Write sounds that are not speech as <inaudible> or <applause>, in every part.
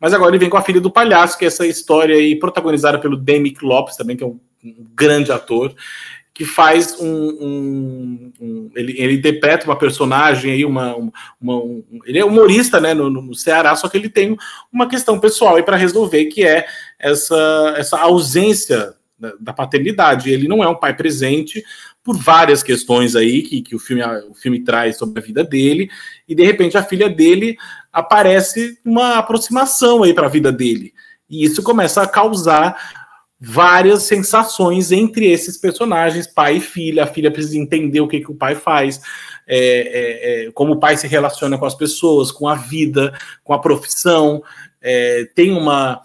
Mas agora ele vem com a filha do palhaço, que é essa história aí protagonizada pelo Demick Lopes, também, que é um, um grande ator, que faz um. um, um ele, ele, interpreta uma personagem aí, uma. uma um, ele é humorista, né, no, no, Ceará, só que ele tem uma questão pessoal aí para resolver, que é essa, essa ausência da, da paternidade. Ele não é um pai presente, por várias questões aí que, que o, filme, o filme traz sobre a vida dele, e de repente a filha dele aparece uma aproximação aí para a vida dele. E isso começa a causar várias sensações entre esses personagens, pai e filha. A filha precisa entender o que, que o pai faz, é, é, é como o pai se relaciona com as pessoas, com a vida, com a profissão. É, tem uma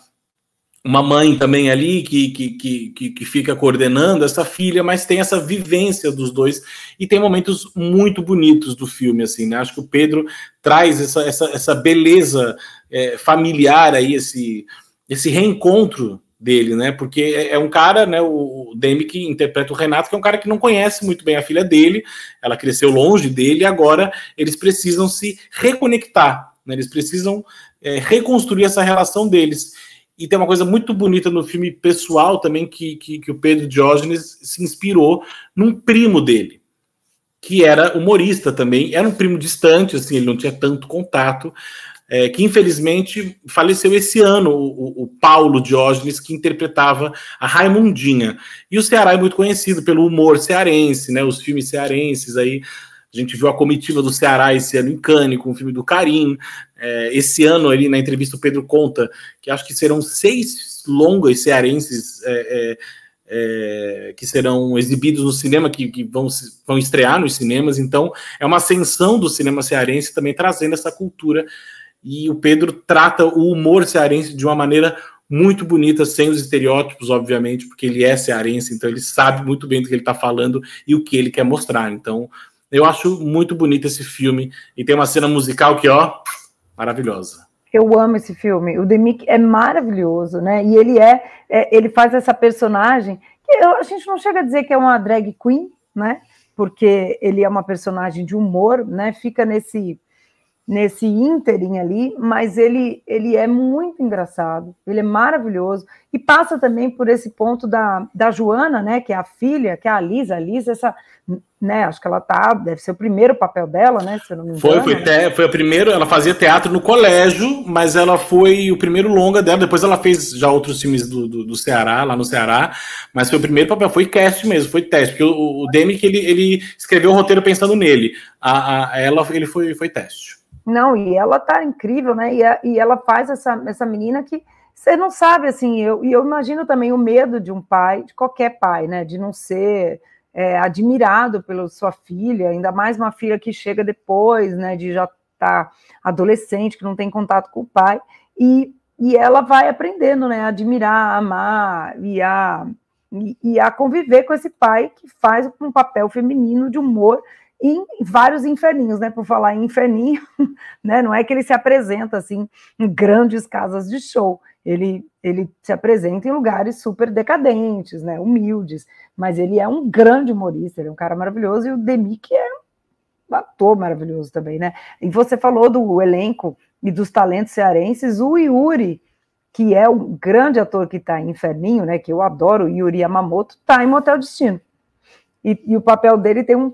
uma mãe também ali que, que, que, que, fica coordenando essa filha, mas tem essa vivência dos dois e tem momentos muito bonitos do filme, assim, né? Acho que o Pedro traz essa, essa, essa beleza é, familiar aí, esse, esse reencontro dele, né? Porque é, é um cara, né? O, o Demi que interpreta o Renato, que é um cara que não conhece muito bem a filha dele, ela cresceu longe dele e agora eles precisam se reconectar, né? Eles precisam é, reconstruir essa relação deles. E tem uma coisa muito bonita no filme pessoal também que, que, que o Pedro Diógenes se inspirou num primo dele, que era humorista também. Era um primo distante, assim, ele não tinha tanto contato, é, que infelizmente faleceu esse ano, o, o, Paulo Diógenes, que interpretava a Raimundinha. E o Ceará é muito conhecido pelo humor cearense, né? Os filmes cearenses aí a gente viu a comitiva do Ceará esse ano em Cannes, com o filme do Carim. É, esse ano, ali na entrevista, o Pedro conta que acho que serão seis longas cearenses é, é, é que serão exibidos no cinema, que, que vão, vão estrear nos cinemas. Então, é uma ascensão do cinema cearense também trazendo essa cultura. E o Pedro trata o humor cearense de uma maneira muito bonita, sem os estereótipos, obviamente, porque ele é cearense, então ele sabe muito bem do que ele está falando e o que ele quer mostrar. Então, eu acho muito bonito esse filme e tem uma cena musical que, ó, maravilhosa. Eu amo esse filme. O Demick é maravilhoso, né? E ele é, é ele faz essa personagem que eu, a gente não chega a dizer que é uma drag queen, né? Porque ele é uma personagem de humor, né? Fica nesse nesse ínterim ali, mas ele ele é muito engraçado, ele é maravilhoso e passa também por esse ponto da, da Joana, né, que é a filha, que é a Lisa, a Lisa, essa, né, acho que ela tá, deve ser o primeiro papel dela, né, se eu não me engano. Foi, foi, te foi a primeira, ela fazia teatro no colégio, mas ela foi o primeiro longa dela, depois ela fez já outros filmes do, do, do Ceará, lá no Ceará, mas foi o primeiro papel, foi cast mesmo, foi teste, porque o, o que ele, ele escreveu o roteiro pensando nele, a, a ela, ele foi, foi teste. Não, e ela tá incrível, né, e, a, e ela faz essa, essa menina que você não sabe, assim, eu, e eu imagino também o medo de um pai, de qualquer pai, né, de não ser é, admirado pela sua filha, ainda mais uma filha que chega depois, né, de já estar tá adolescente, que não tem contato com o pai, e, e ela vai aprendendo, né, a admirar, a amar e a, e, e a conviver com esse pai que faz um papel feminino de humor em vários inferninhos, né? Por falar em inferninho, <laughs> né? Não é que ele se apresenta assim em grandes casas de show. Ele, ele se apresenta em lugares super decadentes, né? Humildes. Mas ele é um grande humorista, ele é um cara maravilhoso. E o Demi, que é um ator maravilhoso também, né? E você falou do elenco e dos talentos cearenses. O Yuri, que é um grande ator que está em Inferninho, né? Que eu adoro, Yuri Yamamoto, está em Motel Destino. E, e o papel dele tem um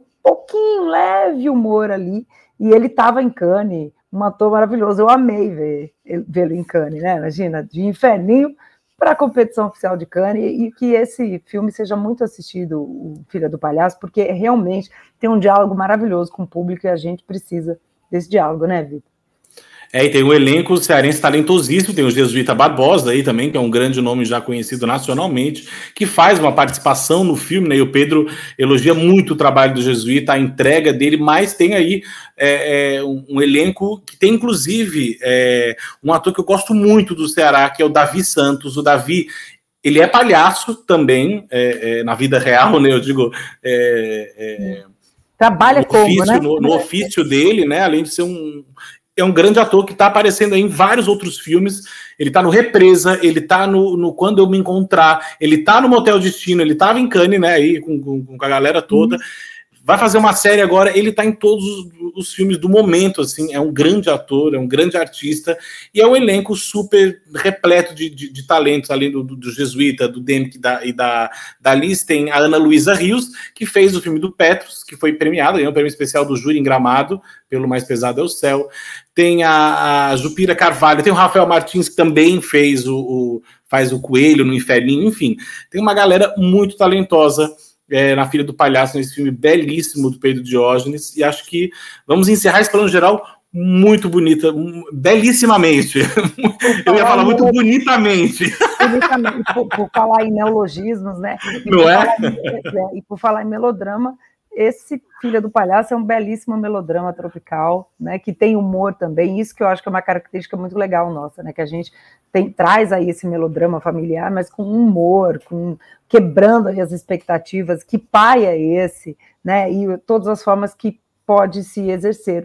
um leve humor ali, e ele estava em cane um ator maravilhoso. Eu amei ver vê-lo em cane né? Imagina, de inferninho para a competição oficial de Cannes e que esse filme seja muito assistido, o Filha do Palhaço, porque realmente tem um diálogo maravilhoso com o público e a gente precisa desse diálogo, né, Vitor? É, e tem um elenco cearense talentosíssimo, tem o Jesuíta Barbosa aí também, que é um grande nome já conhecido nacionalmente, que faz uma participação no filme, né? E o Pedro elogia muito o trabalho do Jesuíta, a entrega dele, mas tem aí é, é, um elenco que tem, inclusive, é, um ator que eu gosto muito do Ceará, que é o Davi Santos. O Davi, ele é palhaço também, é, é, na vida real, né? Eu digo é, trabalha no como, né? No, no, ofício dele, né? Além de ser um, é um grande ator que está aparecendo em vários outros filmes. Ele está no Represa, ele está no, no, Quando Eu Me Encontrar, ele está no Motel Destino, ele estava em Cannes, né? Aí com, com, com a galera toda. Uhum vai fazer uma série agora, ele tá em todos os, filmes do momento, assim, é um grande ator, é um grande artista, e é um elenco super repleto de, de, de talentos, além do, do, do Jesuíta, do Demick da, e da, da Liz, tem a Ana Luísa Rios, que fez o filme do Petros, que foi premiado, ganhou o prêmio especial do júri em Gramado, pelo Mais Pesado é o Céu, tem a, a Jupira Carvalho, tem o Rafael Martins, que também fez o, o faz o Coelho no Inferninho, enfim, tem uma galera muito talentosa, é, na filha do palhaço, nesse filme belíssimo do Pedro Diógenes. E acho que vamos encerrar esse plano geral muito bonita, belíssimamente. <laughs> Eu ia falar muito bonitamente. bonitamente por, por, falar em neologismos, né? E Não é? Em, é, e por falar em melodrama, esse Filha do Palhaço é um belíssimo melodrama tropical, né? Que tem humor também. Isso que eu acho que é uma característica muito legal nossa, né? Que a gente tem, traz aí esse melodrama familiar, mas com humor, com quebrando as expectativas. Que pai é esse, né? E todas as formas que pode se exercer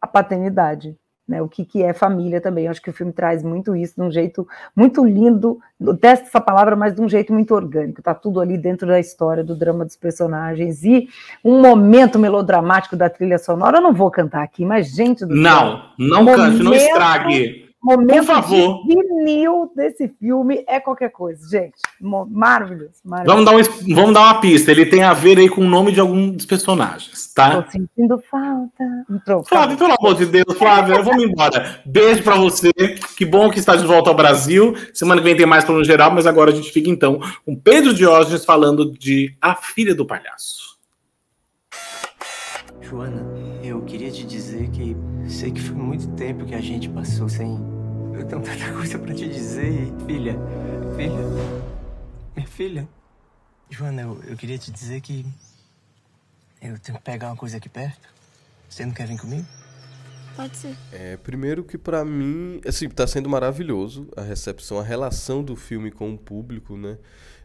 a paternidade. Né, o que, que é família também. acho que o filme traz muito isso de um jeito muito lindo, testa essa palavra, mas de um jeito muito orgânico. Está tudo ali dentro da história, do drama dos personagens e um momento melodramático da trilha sonora. Eu não vou cantar aqui, mas gente do Não, céu, não cante, não estrague momento Por favor. De vinil desse filme é qualquer coisa, gente. Maravilhoso. maravilhoso. Vamos, dar um, vamos dar uma pista. Ele tem a ver aí com o nome de algum dos personagens, tá? Tô sentindo falta. Entrou, Flávio, pelo amor de Deus, Flávio, eu vou embora. Beijo para você. Que bom que está de volta ao Brasil. Semana que vem tem mais para geral, mas agora a gente fica então com Pedro Diógenes falando de A Filha do Palhaço. Joana eu queria te dizer que sei que foi muito tempo que a gente passou sem. Eu tenho tanta <laughs> coisa para te dizer e. Filha, filha. Minha filha. Joana, eu, eu queria te dizer que. Eu tenho que pegar uma coisa aqui perto. Você não quer vir comigo? Pode ser. É, primeiro que para mim, assim, tá sendo maravilhoso a recepção, a relação do filme com o público, né?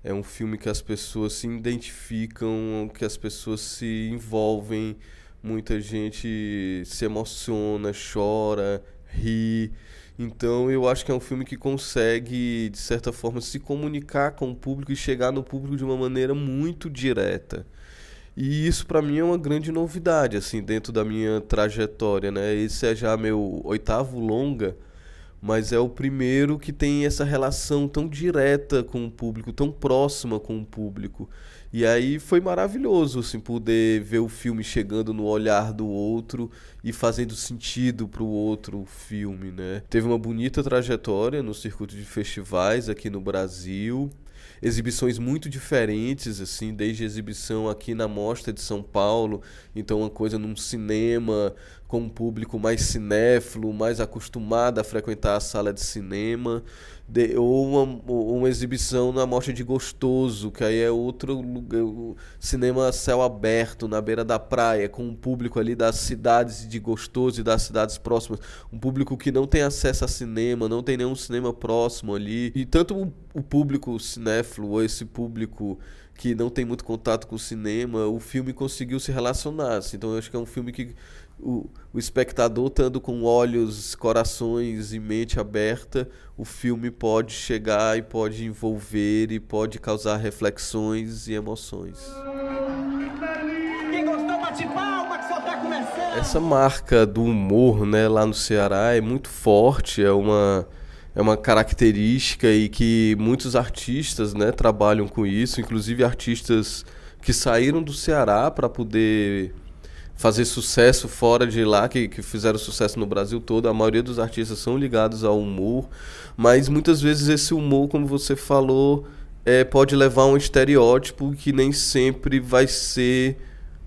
É um filme que as pessoas se identificam, que as pessoas se envolvem muita gente se emociona, chora, ri. Então eu acho que é um filme que consegue, de certa forma, se comunicar com o público e chegar no público de uma maneira muito direta. E isso para mim é uma grande novidade, assim, dentro da minha trajetória, né? Esse é já meu oitavo longa, mas é o primeiro que tem essa relação tão direta com o público, tão próxima com o público. E aí foi maravilhoso, assim, poder ver o filme chegando no olhar do outro e fazendo sentido pro outro filme, né? Teve uma bonita trajetória no circuito de festivais aqui no Brasil exibições muito diferentes, assim, desde exibição aqui na Mostra de São Paulo, então uma coisa num cinema, com um público mais cinéfilo, mais acostumado a frequentar a sala de cinema, de, ou, uma, ou uma exibição na Mostra de Gostoso, que aí é outro lugar, é cinema céu aberto, na beira da praia, com um público ali das cidades de Gostoso e das cidades próximas, um público que não tem acesso a cinema, não tem nenhum cinema próximo ali, e tanto o público cinéfilo, esse público que não tem muito contato com o cinema, o filme conseguiu se relacionar. Assim. Então eu acho que é um filme que o, o espectador, estando com olhos, corações e mente aberta, o filme pode chegar e pode envolver e pode causar reflexões e emoções. Tá Essa marca do humor né, lá no Ceará é muito forte, é uma é uma característica e que muitos artistas né, trabalham com isso, inclusive artistas que saíram do Ceará para poder fazer sucesso fora de lá, que, que fizeram sucesso no Brasil todo. A maioria dos artistas são ligados ao humor, mas muitas vezes esse humor, como você falou, é, pode levar a um estereótipo que nem sempre vai ser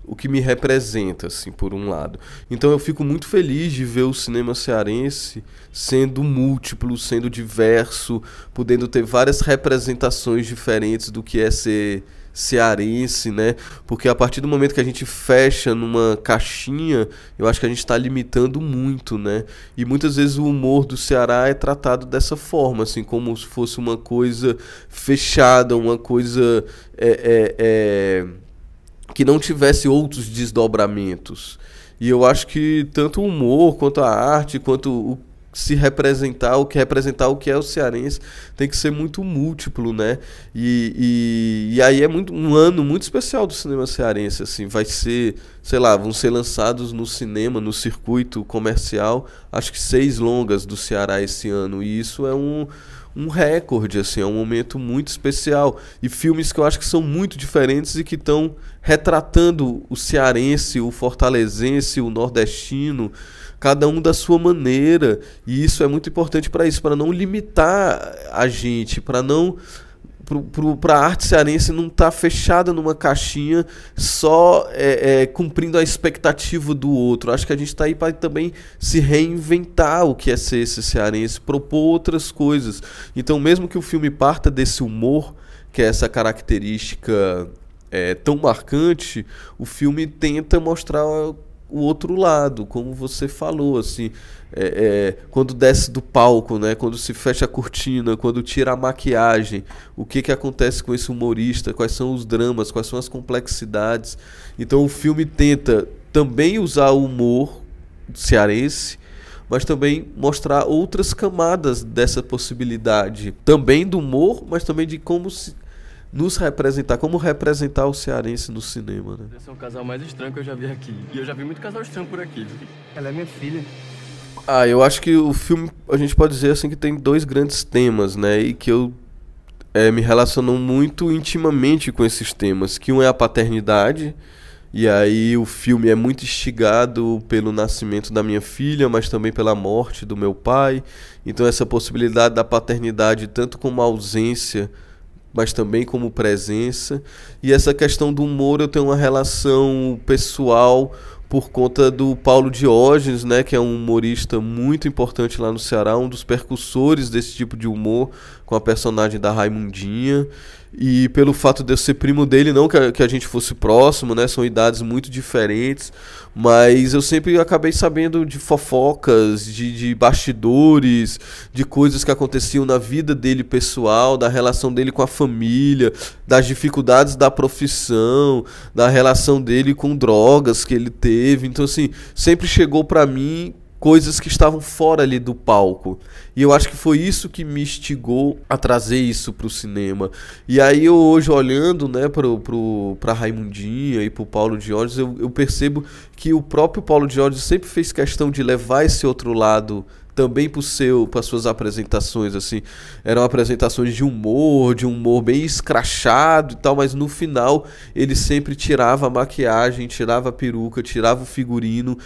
o que me representa, assim, por um lado. Então eu fico muito feliz de ver o cinema cearense sendo múltiplo, sendo diverso, podendo ter várias representações diferentes do que é ser cearense, né? Porque a partir do momento que a gente fecha numa caixinha, eu acho que a gente está limitando muito, né? E muitas vezes o humor do Ceará é tratado dessa forma, assim, como se fosse uma coisa fechada, uma coisa. É, é, é que não tivesse outros desdobramentos. E eu acho que tanto o humor, quanto a arte, quanto o se representar, o que representar o que é o cearense tem que ser muito múltiplo, né? E, e, e, aí é muito, um ano muito especial do cinema cearense, assim, vai ser, sei lá, vão ser lançados no cinema, no circuito comercial, acho que seis longas do Ceará esse ano, e isso é um, um recorde, assim, é um momento muito especial. E filmes que eu acho que são muito diferentes e que estão retratando o cearense, o fortalezense, o nordestino, cada um da sua maneira. E isso é muito importante para isso, para não limitar a gente, para não para a arte cearense não estar tá fechada numa caixinha só é, é, cumprindo a expectativa do outro. Acho que a gente está aí para também se reinventar o que é ser esse cearense, propor outras coisas. Então, mesmo que o filme parta desse humor, que é essa característica é, tão marcante, o filme tenta mostrar o outro lado, como você falou, assim, é, é, quando desce do palco, né, quando se fecha a cortina, quando tira a maquiagem, o que, que acontece com esse humorista, quais são os dramas, quais são as complexidades. Então o filme tenta também usar o humor cearense, mas também mostrar outras camadas dessa possibilidade, também do humor, mas também de como se, nos representar, como representar o cearense no cinema, né? Esse é o casal mais estranho que eu já vi aqui. E eu já vi muito casal estranho por aqui. Ela é minha filha. Ah, eu acho que o filme, a gente pode dizer assim que tem dois grandes temas, né? E que eu é, me relaciono muito intimamente com esses temas. Que um é a paternidade, e aí o filme é muito instigado pelo nascimento da minha filha, mas também pela morte do meu pai. Então essa possibilidade da paternidade, tanto como a ausência mas também como presença. E essa questão do humor eu tenho uma relação pessoal por conta do Paulo Diógenes, né, que é um humorista muito importante lá no Ceará, um dos percussores desse tipo de humor, com a personagem da Raimundinha. E pelo fato de eu ser primo dele, não que a, que a gente fosse próximo, né? São idades muito diferentes. Mas eu sempre acabei sabendo de fofocas, de, de bastidores, de coisas que aconteciam na vida dele pessoal, da relação dele com a família, das dificuldades da profissão, da relação dele com drogas que ele teve. Então, assim, sempre chegou para mim coisas que estavam fora ali do palco. E eu acho que foi isso que me instigou a trazer isso pro cinema. E aí eu hoje olhando, né, pro, pro, pra Raimundinha e pro Paulo Diógenes, eu, eu percebo que o próprio Paulo Diógenes sempre fez questão de levar esse outro lado também pro seu, para suas apresentações assim. Eram apresentações de humor, de humor bem escrachado e tal, mas no final ele sempre tirava a maquiagem, tirava a peruca, tirava o figurino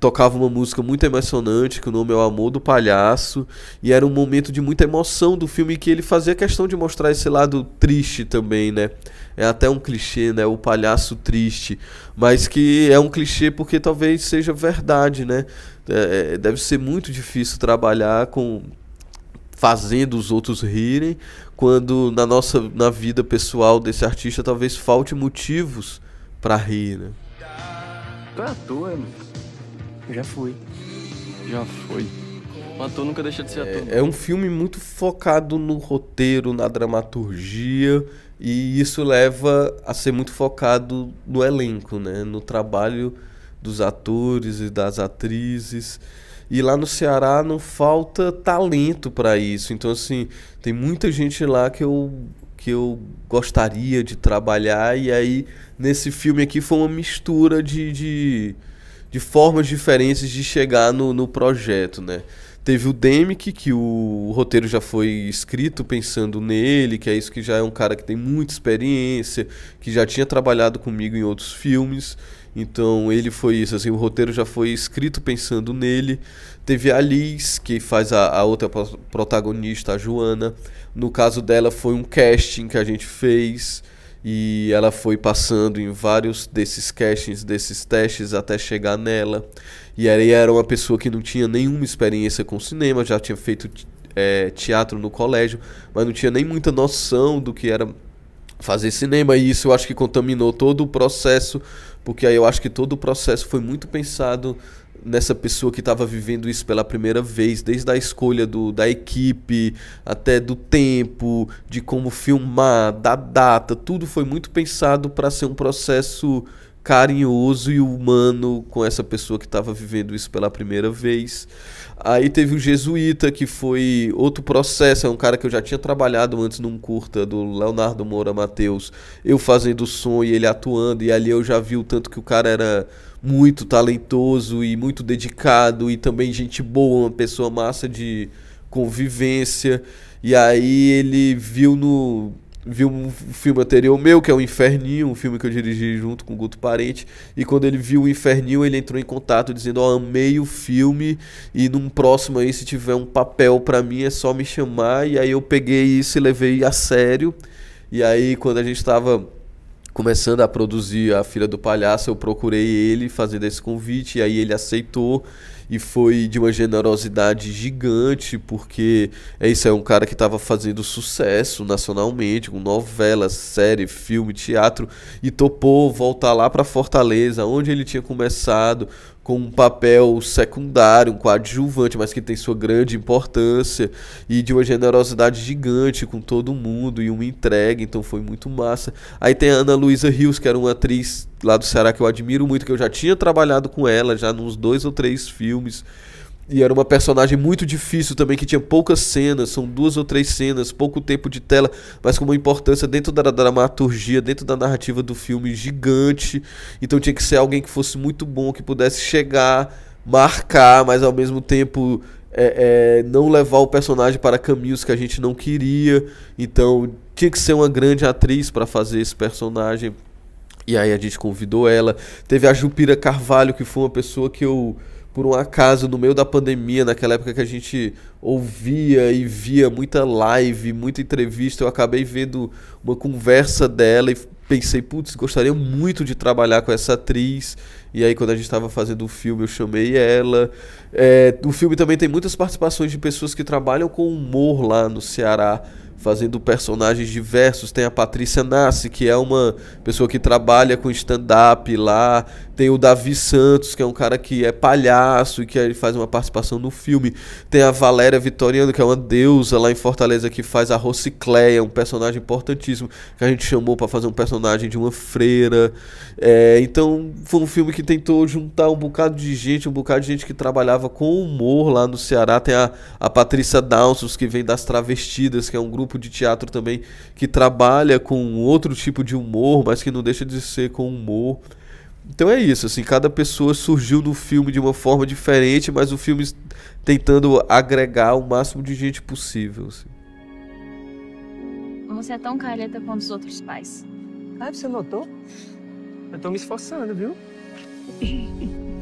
tocava uma música muito emocionante, que o nome é O Amor do Palhaço, e era um momento de muita emoção do filme que ele fazia questão de mostrar esse lado triste também, né? É até um clichê, né? O palhaço triste, mas que é um clichê porque talvez seja verdade, né? É, é deve ser muito difícil trabalhar com fazendo os outros rirem, quando na nossa na vida pessoal desse artista talvez falte motivos para rir, né? Tá à toa, mano. Né? Já fui. Já foi. O ator nunca deixa de ser é, ator. É, é um filme muito focado no roteiro, na dramaturgia, e isso leva a ser muito focado no elenco, né? No trabalho dos atores e das atrizes. E lá no Ceará não falta talento para isso. Então, assim, tem muita gente lá que eu, que eu gostaria de trabalhar. E aí, nesse filme aqui, foi uma mistura de, de de formas diferentes de chegar no, no projeto, né? Teve o Demick, que o roteiro já foi escrito pensando nele, que é isso que já é um cara que tem muita experiência, que já tinha trabalhado comigo em outros filmes. Então ele foi isso, assim, o roteiro já foi escrito pensando nele. Teve a Liz, que faz a, a outra protagonista, a Joana. No caso dela foi um casting que a gente fez. E ela foi passando em vários desses castings, desses testes até chegar nela. E aí era uma pessoa que não tinha nenhuma experiência com cinema, já tinha feito é, teatro no colégio, mas não tinha nem muita noção do que era fazer cinema. E isso eu acho que contaminou todo o processo, porque aí eu acho que todo o processo foi muito pensado nessa pessoa que estava vivendo isso pela primeira vez, desde a escolha do, da equipe, até do tempo, de como filmar, da data, tudo foi muito pensado para ser um processo carinhoso e humano com essa pessoa que estava vivendo isso pela primeira vez. Aí teve o Jesuíta, que foi outro processo, é um cara que eu já tinha trabalhado antes num curta do Leonardo Moura Mateus, eu fazendo som e ele atuando, e ali eu já vi o tanto que o cara era muito talentoso e muito dedicado e também gente boa, uma pessoa massa de convivência. E aí ele viu no viu um filme anterior meu, que é o Inferninho, um filme que eu dirigi junto com o Guto Parente, e quando ele viu o Inferninho, ele entrou em contato dizendo: "Ó, oh, amei o filme e num próximo aí se tiver um papel para mim é só me chamar". E aí eu peguei isso e levei a sério. E aí quando a gente estava começando a produzir A Filha do Palhaço, eu procurei ele fazendo esse convite, e aí ele aceitou e foi de uma generosidade gigante, porque é isso, é um cara que estava fazendo sucesso nacionalmente, com novela, série, filme, teatro, e topou voltar lá para Fortaleza, onde ele tinha começado, com um papel secundário, um coadjuvante, mas que tem sua grande importância e de uma generosidade gigante com todo mundo e uma entrega, então foi muito massa. Aí tem a Ana Luísa Rios, que era uma atriz lá do Ceará que eu admiro muito, que eu já tinha trabalhado com ela já nos dois ou três filmes. E era uma personagem muito difícil também, que tinha poucas cenas, são duas ou três cenas, pouco tempo de tela, mas com uma importância dentro da dramaturgia, dentro da narrativa do filme gigante. Então tinha que ser alguém que fosse muito bom, que pudesse chegar, marcar, mas ao mesmo tempo é, é, não levar o personagem para caminhos que a gente não queria. Então tinha que ser uma grande atriz para fazer esse personagem. E aí a gente convidou ela. Teve a Jupira Carvalho, que foi uma pessoa que eu por um acaso, no meio da pandemia, naquela época que a gente ouvia e via muita live, muita entrevista, eu acabei vendo uma conversa dela e pensei, putz, gostaria muito de trabalhar com essa atriz. E aí, quando a gente estava fazendo o filme, eu chamei ela. É, o filme também tem muitas participações de pessoas que trabalham com humor lá no Ceará fazendo personagens diversos. Tem a Patrícia Nassi, que é uma pessoa que trabalha com stand-up lá. Tem o Davi Santos, que é um cara que é palhaço e que ele faz uma participação no filme. Tem a Valéria Vitoriano, que é uma deusa lá em Fortaleza, que faz a Rocicleia, um personagem importantíssimo, que a gente chamou para fazer um personagem de uma freira. É, então, foi um filme que tentou juntar um bocado de gente, um bocado de gente que trabalhava com humor lá no Ceará. Tem a, a Patrícia Downs, que vem das Travestidas, que é um grupo grupo de teatro também que trabalha com outro tipo de humor, mas que não deixa de ser com humor. Então é isso, assim, cada pessoa surgiu no filme de uma forma diferente, mas o filme tentando agregar o máximo de gente possível. Assim. Você é tão careta quanto os outros pais. Ah, você notou? Eu tô me esforçando, viu? <laughs>